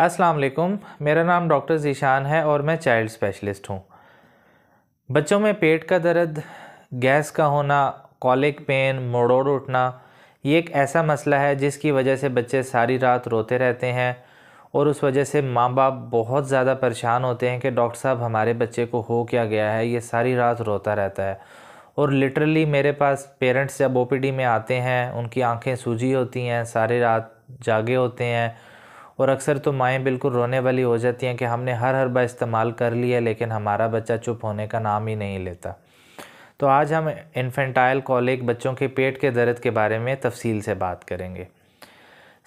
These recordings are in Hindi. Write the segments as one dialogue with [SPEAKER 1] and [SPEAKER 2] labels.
[SPEAKER 1] अस्सलाम वालेकुम मेरा नाम डॉक्टर ज़ीशान है और मैं चाइल्ड स्पेशलिस्ट हूँ बच्चों में पेट का दर्द गैस का होना कॉलिक पेन मोड़ोड़ उठना ये एक ऐसा मसला है जिसकी वजह से बच्चे सारी रात रोते रहते हैं और उस वजह से माँ बाप बहुत ज़्यादा परेशान होते हैं कि डॉक्टर साहब हमारे बच्चे को हो क्या गया है ये सारी रात रोता रहता है और लिटरली मेरे पास पेरेंट्स जब डी में आते हैं उनकी आँखें सूजी होती हैं सारी रात जागे होते हैं और अक्सर तो माएँ बिल्कुल रोने वाली हो जाती हैं कि हमने हर हर बार इस्तेमाल कर लिया लेकिन हमारा बच्चा चुप होने का नाम ही नहीं लेता तो आज हम इन्फेंटाइल कॉलिक बच्चों के पेट के दर्द के बारे में तफसील से बात करेंगे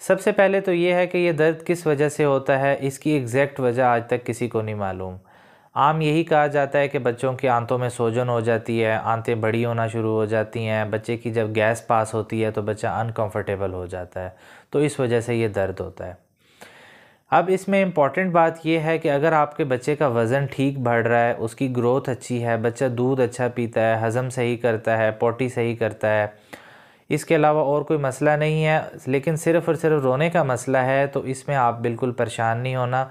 [SPEAKER 1] सबसे पहले तो ये है कि यह दर्द किस वजह से होता है इसकी एग्जैक्ट वजह आज तक किसी को नहीं मालूम आम यही कहा जाता है कि बच्चों की आंतों में सोजन हो जाती है आंतें बड़ी होना शुरू हो जाती हैं बच्चे की जब गैस पास होती है तो बच्चा अनकंफर्टेबल हो जाता है तो इस वजह से ये दर्द होता है अब इसमें इम्पॉर्टेंट बात यह है कि अगर आपके बच्चे का वज़न ठीक बढ़ रहा है उसकी ग्रोथ अच्छी है बच्चा दूध अच्छा पीता है हज़म सही करता है पोटी सही करता है इसके अलावा और कोई मसला नहीं है लेकिन सिर्फ़ और सिर्फ रोने का मसला है तो इसमें आप बिल्कुल परेशान नहीं होना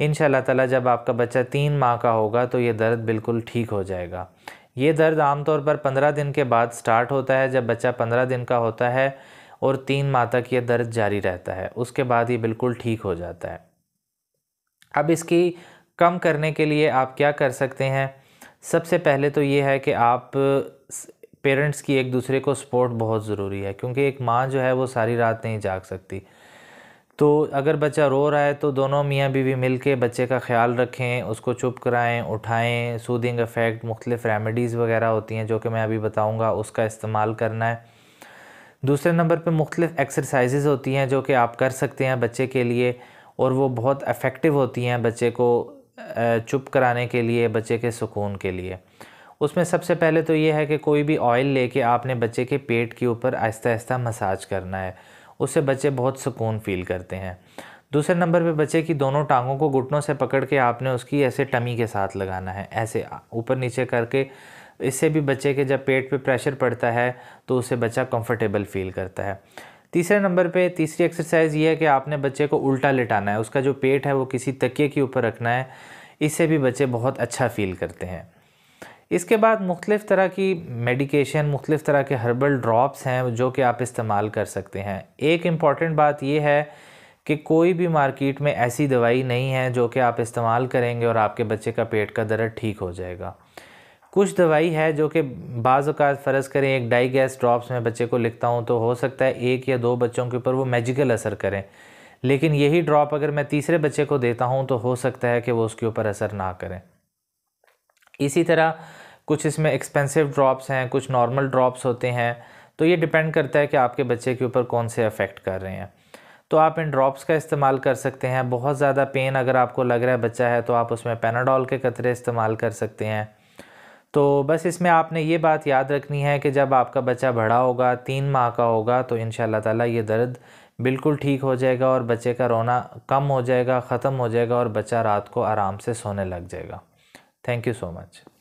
[SPEAKER 1] इन ताला जब आपका बच्चा तीन माह का होगा तो ये दर्द बिल्कुल ठीक हो जाएगा ये दर्द आमतौर पर पंद्रह दिन के बाद स्टार्ट होता है जब बच्चा पंद्रह दिन का होता है और तीन माह तक ये दर्द जारी रहता है उसके बाद ये बिल्कुल ठीक हो जाता है अब इसकी कम करने के लिए आप क्या कर सकते हैं सबसे पहले तो ये है कि आप पेरेंट्स की एक दूसरे को सपोर्ट बहुत ज़रूरी है क्योंकि एक माँ जो है वो सारी रात नहीं जाग सकती तो अगर बच्चा रो रहा है तो दोनों मियाँ बीवी मिल के बच्चे का ख्याल रखें उसको चुप कराएं उठाएं सूदिंग इफ़ेक्ट मुख्तलिफ़ रेमेडीज़ वगैरह होती हैं जो कि मैं अभी बताऊँगा उसका इस्तेमाल करना है दूसरे नंबर पे मुख्तलिफ़ एक्सरसाइज़ होती हैं जो कि आप कर सकते हैं बच्चे के लिए और वो बहुत अफेक्टिव होती हैं बच्चे को चुप कराने के लिए बच्चे के सुकून के लिए उसमें सबसे पहले तो ये है कि कोई भी ऑयल लेके आपने बच्चे के पेट के ऊपर आहिस्ता आहिस्ता मसाज करना है उससे बच्चे बहुत सुकून फील करते हैं दूसरे नंबर पे बच्चे की दोनों टांगों को घुटनों से पकड़ के आपने उसकी ऐसे टमी के साथ लगाना है ऐसे ऊपर नीचे करके इससे भी बच्चे के जब पेट पे प्रेशर पड़ता है तो उसे बच्चा कंफर्टेबल फील करता है तीसरे नंबर पे तीसरी एक्सरसाइज ये है कि आपने बच्चे को उल्टा लिटाना है उसका जो पेट है वो किसी तकिए के ऊपर रखना है इससे भी बच्चे बहुत अच्छा फील करते हैं इसके बाद मुख्तलिफ़ तरह की मेडिकेशन मुख्तलिफ़ तरह के हर्बल ड्रॉप्स हैं जो कि आप इस्तेमाल कर सकते हैं एक इम्पॉर्टेंट बात यह है कि कोई भी मार्केट में ऐसी दवाई नहीं है जो कि आप इस्तेमाल करेंगे और आपके बच्चे का पेट का दर्द ठीक हो जाएगा कुछ दवाई है जो कि बाज़ फ़र्ज़ करें एक डाई गैस ड्रॉप्स में बच्चे को लिखता हूँ तो हो सकता है एक या दो बच्चों के ऊपर वो मैजिकल असर करें लेकिन यही ड्रॉप अगर मैं तीसरे बच्चे को देता हूँ तो हो सकता है कि वो उसके ऊपर असर ना करें इसी तरह कुछ इसमें एक्सपेंसिव ड्रॉप्स हैं कुछ नॉर्मल ड्रॉप्स होते हैं तो ये डिपेंड करता है कि आपके बच्चे के ऊपर कौन से अफेक्ट कर रहे हैं तो आप इन ड्रॉप्स का इस्तेमाल कर सकते हैं बहुत ज़्यादा पेन अगर आपको लग रहा है बच्चा है तो आप उसमें पेनाडॉल के कतरे इस्तेमाल कर सकते हैं तो बस इसमें आपने ये बात याद रखनी है कि जब आपका बच्चा बड़ा होगा तीन माह का होगा तो इन ताला ये दर्द बिल्कुल ठीक हो जाएगा और बच्चे का रोना कम हो जाएगा ख़त्म हो जाएगा और बच्चा रात को आराम से सोने लग जाएगा थैंक यू सो मच